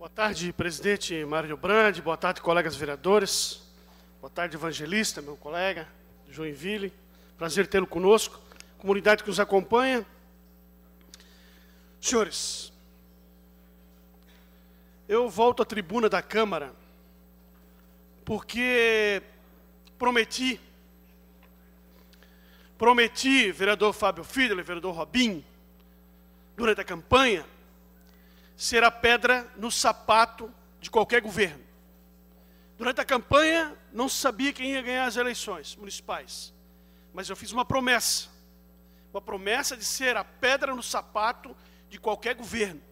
Boa tarde, presidente Mário Brandi, boa tarde, colegas vereadores, boa tarde, evangelista, meu colega, Joinville, prazer tê-lo conosco, comunidade que nos acompanha. Senhores, eu volto à tribuna da Câmara porque prometi, prometi, vereador Fábio Fiedler, vereador Robin, durante a campanha, ser a pedra no sapato de qualquer governo. Durante a campanha, não sabia quem ia ganhar as eleições municipais, mas eu fiz uma promessa. Uma promessa de ser a pedra no sapato de qualquer governo.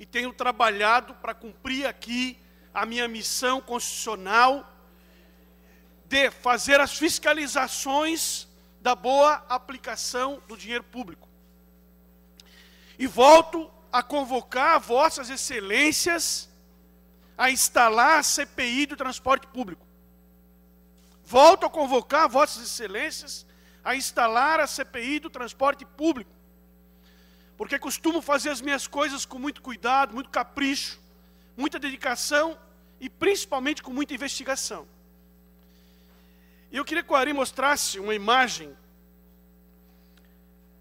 E tenho trabalhado para cumprir aqui a minha missão constitucional de fazer as fiscalizações da boa aplicação do dinheiro público. E volto a convocar vossas excelências a instalar a CPI do transporte público. Volto a convocar vossas excelências a instalar a CPI do transporte público. Porque costumo fazer as minhas coisas com muito cuidado, muito capricho, muita dedicação e principalmente com muita investigação. Eu queria que o Ari mostrasse uma imagem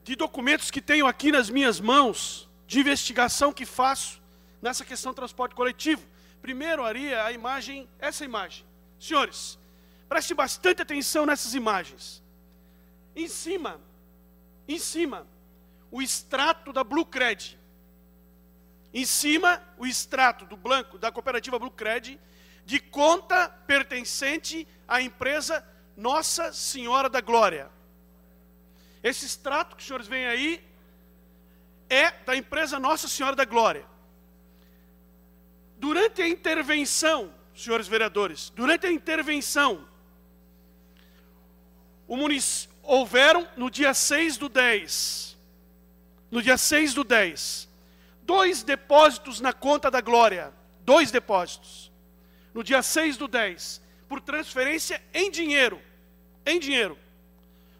de documentos que tenho aqui nas minhas mãos de investigação que faço nessa questão do transporte coletivo. Primeiro, Ari, a imagem, essa imagem. Senhores, preste bastante atenção nessas imagens. Em cima, em cima, o extrato da Blue Cred. Em cima, o extrato do banco da cooperativa Blue Cred de conta pertencente à empresa Nossa Senhora da Glória. Esse extrato que os senhores veem aí é da empresa Nossa Senhora da Glória. Durante a intervenção, senhores vereadores, durante a intervenção, munic... houveram no dia 6 do 10, no dia 6 do 10, dois depósitos na conta da Glória, dois depósitos, no dia 6 do 10, por transferência em dinheiro, em dinheiro.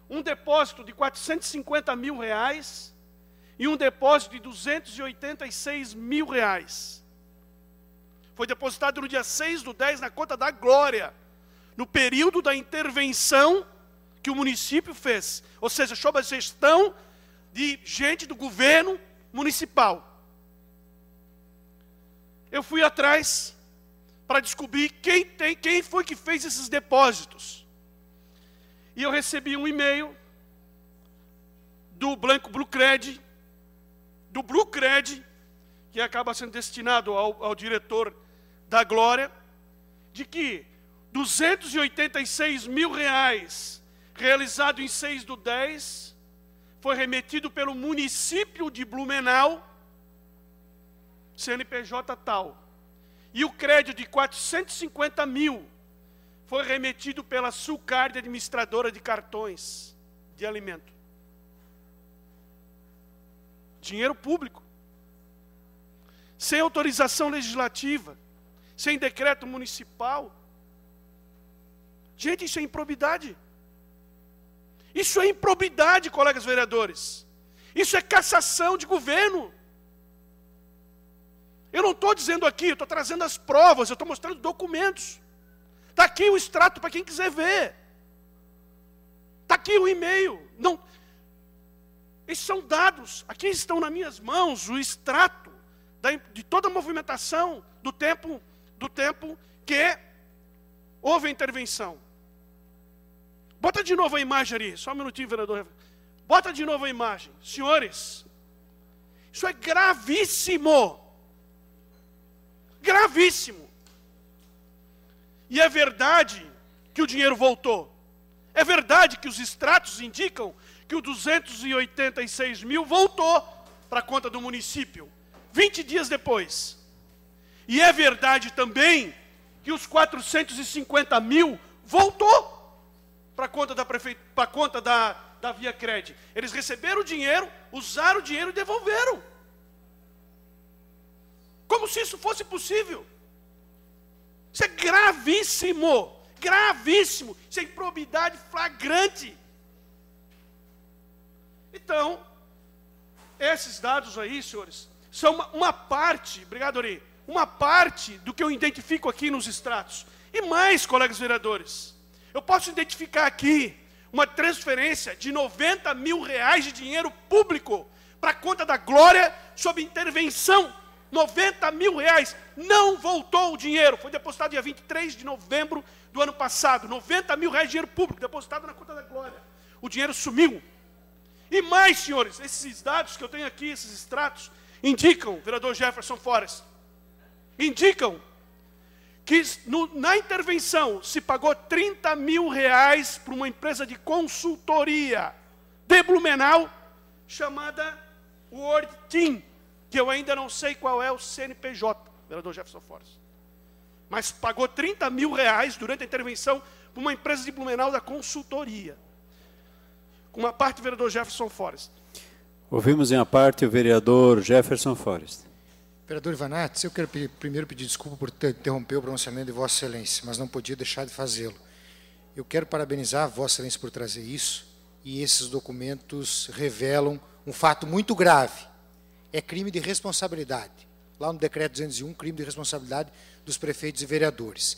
Um depósito de 450 mil reais e um depósito de 286 mil reais. Foi depositado no dia 6 do 10 na conta da Glória, no período da intervenção que o município fez, ou seja, sob a gestão de gente do governo municipal. Eu fui atrás para descobrir quem tem, quem foi que fez esses depósitos. E eu recebi um e-mail do Blanco Blue Credit do Bluecred, que acaba sendo destinado ao, ao diretor da Glória, de que 286 mil reais realizado em 6 do 10 foi remetido pelo município de Blumenau, CNPJ tal. E o crédito de 450 mil foi remetido pela Sucard, administradora de cartões de alimento. Dinheiro público. Sem autorização legislativa, sem decreto municipal. Gente, isso é improbidade. Isso é improbidade, colegas vereadores. Isso é cassação de governo. Eu não estou dizendo aqui, eu estou trazendo as provas, eu estou mostrando documentos. Está aqui o extrato para quem quiser ver. Está aqui o e-mail. Não, esses são dados. Aqui estão nas minhas mãos o extrato de toda a movimentação do tempo, do tempo que houve a intervenção. Bota de novo a imagem ali, só um minutinho, vereador. Bota de novo a imagem. Senhores, isso é gravíssimo. Gravíssimo. E é verdade que o dinheiro voltou. É verdade que os extratos indicam que o 286 mil voltou para a conta do município, 20 dias depois. E é verdade também que os 450 mil voltou para a conta da prefeitura, para a conta da, da Via Cred. Eles receberam o dinheiro, usaram o dinheiro e devolveram. Como se isso fosse possível. Isso é gravíssimo gravíssimo, isso é improbidade flagrante. Então, esses dados aí, senhores, são uma, uma parte, obrigado, Ori, uma parte do que eu identifico aqui nos extratos. E mais, colegas vereadores, eu posso identificar aqui uma transferência de 90 mil reais de dinheiro público para a conta da Glória sob intervenção 90 mil reais. Não voltou o dinheiro. Foi depositado dia 23 de novembro do ano passado. 90 mil reais de dinheiro público, depositado na conta da Glória. O dinheiro sumiu. E mais, senhores, esses dados que eu tenho aqui, esses extratos, indicam, vereador Jefferson Forrest, indicam que no, na intervenção se pagou 30 mil reais para uma empresa de consultoria de Blumenau chamada World Team que eu ainda não sei qual é o CNPJ, vereador Jefferson Fortes. Mas pagou 30 mil reais durante a intervenção para uma empresa de Blumenau da consultoria. Com uma parte do vereador Jefferson Forest. Ouvimos em a parte o vereador Jefferson Forest. Vereador Ivanatz, eu quero primeiro pedir desculpa por ter, interromper o pronunciamento de Vossa Excelência, mas não podia deixar de fazê-lo. Eu quero parabenizar a Vossa Excelência por trazer isso, e esses documentos revelam um fato muito grave, é crime de responsabilidade. Lá no decreto 201, crime de responsabilidade dos prefeitos e vereadores.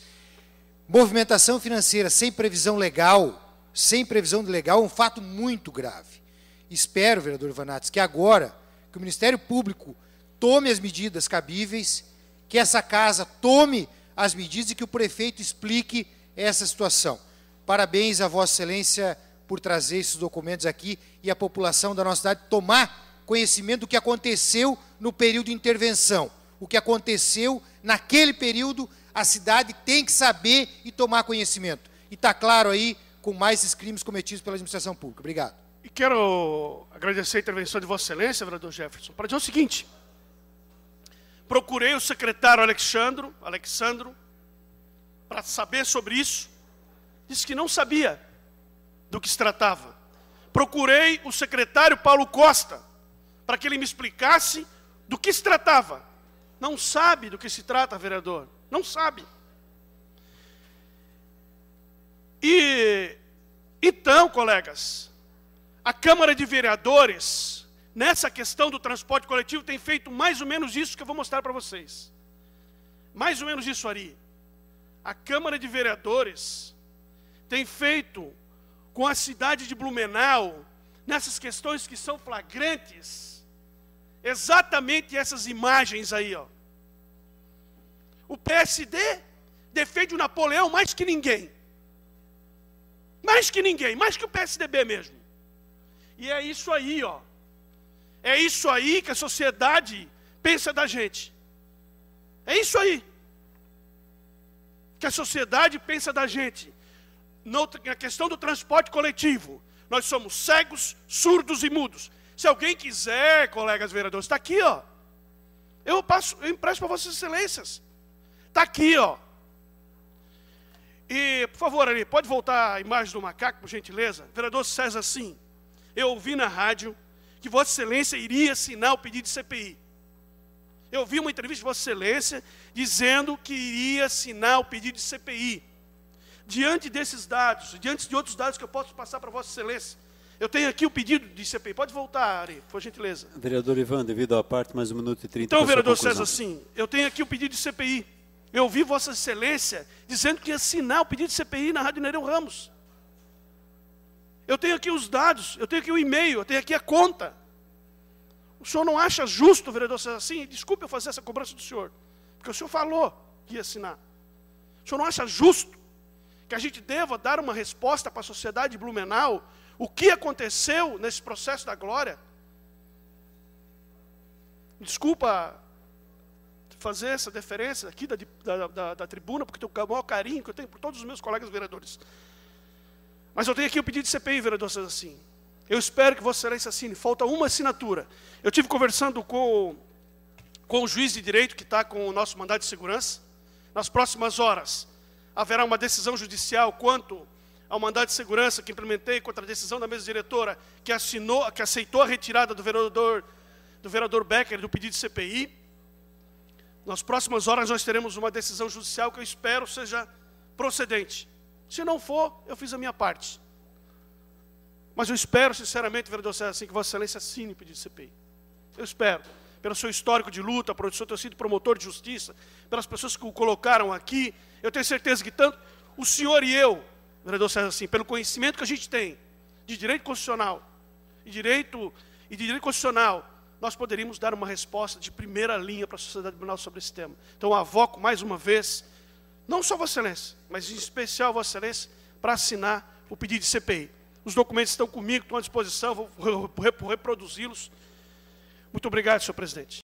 Movimentação financeira sem previsão legal, sem previsão legal, é um fato muito grave. Espero, vereador Vanates, que agora que o Ministério Público tome as medidas cabíveis, que essa casa tome as medidas e que o prefeito explique essa situação. Parabéns a Vossa Excelência por trazer esses documentos aqui e a população da nossa cidade tomar conhecimento do que aconteceu no período de intervenção. O que aconteceu naquele período, a cidade tem que saber e tomar conhecimento. E está claro aí com mais esses crimes cometidos pela administração pública. Obrigado. E quero agradecer a intervenção de Vossa Excelência, vereador Jefferson, para dizer o seguinte. Procurei o secretário Alexandro, Alexandro para saber sobre isso. Disse que não sabia do que se tratava. Procurei o secretário Paulo Costa, para que ele me explicasse do que se tratava. Não sabe do que se trata, vereador. Não sabe. E então, colegas, a Câmara de Vereadores, nessa questão do transporte coletivo, tem feito mais ou menos isso que eu vou mostrar para vocês. Mais ou menos isso, Ari. A Câmara de Vereadores tem feito com a cidade de Blumenau, nessas questões que são flagrantes, Exatamente essas imagens aí, ó. O PSD defende o Napoleão mais que ninguém. Mais que ninguém, mais que o PSDB mesmo. E é isso aí, ó. É isso aí que a sociedade pensa da gente. É isso aí que a sociedade pensa da gente. Na questão do transporte coletivo, nós somos cegos, surdos e mudos. Se alguém quiser, colegas vereadores, está aqui, ó. Eu passo, eu empresto para vossas excelências. Está aqui, ó. E, por favor, ali, pode voltar a imagem do macaco, por gentileza? vereador César, sim. Eu ouvi na rádio que Vossa Excelência iria assinar o pedido de CPI. Eu vi uma entrevista de Vossa Excelência dizendo que iria assinar o pedido de CPI. Diante desses dados, diante de outros dados que eu posso passar para Vossa Excelência, eu tenho aqui o pedido de CPI. Pode voltar, Ari, por gentileza. Vereador Ivan, devido à parte, mais um minuto e trinta. Então, vereador César, sim, eu tenho aqui o pedido de CPI. Eu ouvi Vossa Excelência dizendo que ia assinar o pedido de CPI na Rádio Nereu Ramos. Eu tenho aqui os dados, eu tenho aqui o e-mail, eu tenho aqui a conta. O senhor não acha justo, vereador César, assim? Desculpe eu fazer essa cobrança do senhor, porque o senhor falou que ia assinar. O senhor não acha justo que a gente deva dar uma resposta para a sociedade blumenau o que aconteceu nesse processo da glória? Desculpa fazer essa deferência aqui da, da, da, da tribuna, porque tenho o maior carinho que eu tenho por todos os meus colegas vereadores. Mas eu tenho aqui o pedido de CPI, vereador César Sim. Eu espero que Vossa Excelência assine. Falta uma assinatura. Eu tive conversando com, com o juiz de direito que está com o nosso mandado de segurança. Nas próximas horas haverá uma decisão judicial quanto ao mandato de segurança que implementei contra a decisão da mesa diretora que, assinou, que aceitou a retirada do vereador, do vereador Becker do pedido de CPI. Nas próximas horas nós teremos uma decisão judicial que eu espero seja procedente. Se não for, eu fiz a minha parte. Mas eu espero, sinceramente, vereador César, assim, que Vossa Excelência assine o pedido de CPI. Eu espero. Pelo seu histórico de luta, por seu ter sido promotor de justiça, pelas pessoas que o colocaram aqui, eu tenho certeza que tanto o senhor e eu vereador César, assim, pelo conhecimento que a gente tem de direito constitucional e direito e de direito constitucional, nós poderíamos dar uma resposta de primeira linha para a sociedade tribunal sobre esse tema. Então, avoco mais uma vez, não só Vossa Excelência, mas em especial Vossa Excelência, para assinar o pedido de CPI. Os documentos estão comigo, estão à disposição, vou reproduzi-los. Muito obrigado, senhor presidente.